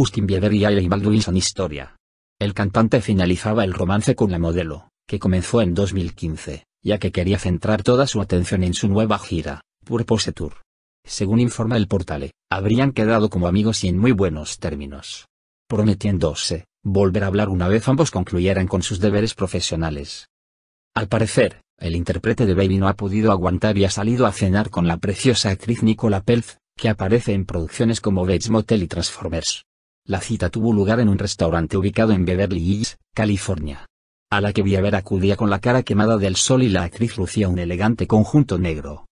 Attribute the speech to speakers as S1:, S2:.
S1: Justin Bieber y Ailey Baldwin son historia. El cantante finalizaba el romance con la modelo, que comenzó en 2015, ya que quería centrar toda su atención en su nueva gira, Purpose Tour. Según informa el portal, habrían quedado como amigos y en muy buenos términos. Prometiéndose, volver a hablar una vez ambos concluyeran con sus deberes profesionales. Al parecer, el intérprete de Baby no ha podido aguantar y ha salido a cenar con la preciosa actriz Nicola Peltz, que aparece en producciones como Bates Motel y Transformers. La cita tuvo lugar en un restaurante ubicado en Beverly Hills, California. A la que ver acudía con la cara quemada del sol y la actriz lucía un elegante conjunto negro,